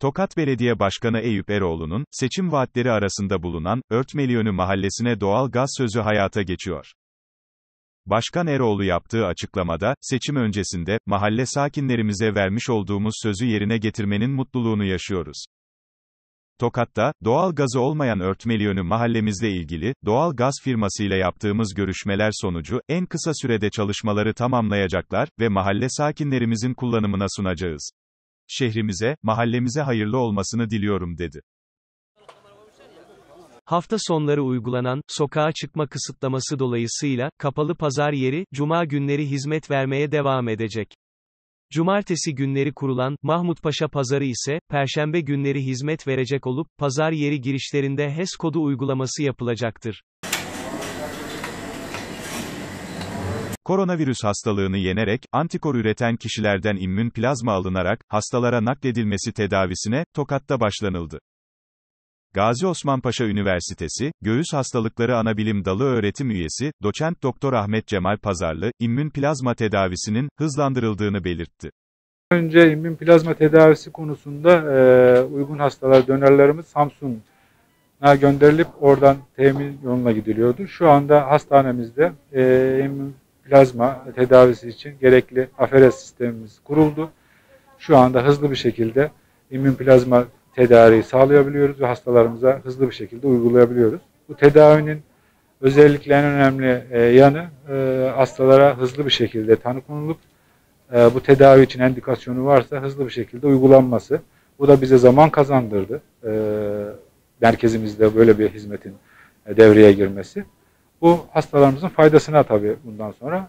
Tokat Belediye Başkanı Eyüp Eroğlu'nun, seçim vaatleri arasında bulunan, Örtmeliönü mahallesine doğal gaz sözü hayata geçiyor. Başkan Eroğlu yaptığı açıklamada, seçim öncesinde, mahalle sakinlerimize vermiş olduğumuz sözü yerine getirmenin mutluluğunu yaşıyoruz. Tokat'ta, doğal gazı olmayan Örtmeliönü mahallemizle ilgili, doğal gaz firmasıyla yaptığımız görüşmeler sonucu, en kısa sürede çalışmaları tamamlayacaklar ve mahalle sakinlerimizin kullanımına sunacağız şehrimize, mahallemize hayırlı olmasını diliyorum dedi. Hafta sonları uygulanan, sokağa çıkma kısıtlaması dolayısıyla, kapalı pazar yeri, cuma günleri hizmet vermeye devam edecek. Cumartesi günleri kurulan, Mahmutpaşa pazarı ise, perşembe günleri hizmet verecek olup, pazar yeri girişlerinde HES kodu uygulaması yapılacaktır. Koronavirüs hastalığını yenerek, antikor üreten kişilerden immün plazma alınarak, hastalara nakledilmesi tedavisine, Tokat'ta başlanıldı. Gazi Osman Paşa Üniversitesi, Göğüs Hastalıkları Anabilim Dalı Öğretim Üyesi, Doçent Doktor Ahmet Cemal Pazarlı, immün plazma tedavisinin, hızlandırıldığını belirtti. Önce immün plazma tedavisi konusunda e, uygun hastalar, dönerlerimiz Samsun'a gönderilip oradan temin yoluna gidiliyordu. Şu anda hastanemizde e, immün plazma tedavisi için gerekli aferes sistemimiz kuruldu. Şu anda hızlı bir şekilde immün plazma tedariği sağlayabiliyoruz ve hastalarımıza hızlı bir şekilde uygulayabiliyoruz. Bu tedavinin özellikle en önemli e, yanı e, hastalara hızlı bir şekilde tanı konulup e, bu tedavi için endikasyonu varsa hızlı bir şekilde uygulanması. Bu da bize zaman kazandırdı. merkezimizde böyle bir hizmetin devreye girmesi. Bu hastalarımızın faydasına tabii bundan sonra.